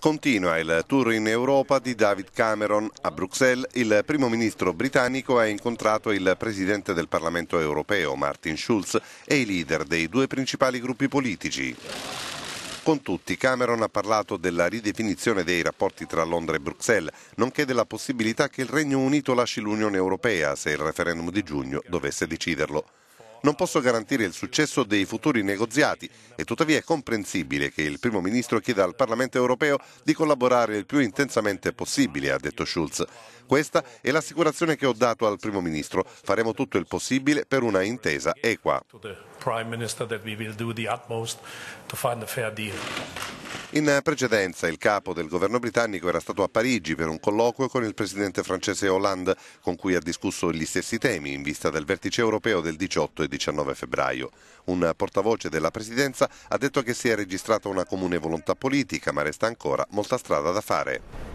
Continua il tour in Europa di David Cameron. A Bruxelles il primo ministro britannico ha incontrato il presidente del Parlamento europeo Martin Schulz e i leader dei due principali gruppi politici. Con tutti Cameron ha parlato della ridefinizione dei rapporti tra Londra e Bruxelles, nonché della possibilità che il Regno Unito lasci l'Unione Europea se il referendum di giugno dovesse deciderlo. Non posso garantire il successo dei futuri negoziati e tuttavia è comprensibile che il primo ministro chieda al Parlamento europeo di collaborare il più intensamente possibile, ha detto Schulz. Questa è l'assicurazione che ho dato al primo ministro. Faremo tutto il possibile per una intesa equa. In precedenza il capo del governo britannico era stato a Parigi per un colloquio con il presidente francese Hollande con cui ha discusso gli stessi temi in vista del vertice europeo del 18 e 19 febbraio. Un portavoce della presidenza ha detto che si è registrata una comune volontà politica ma resta ancora molta strada da fare.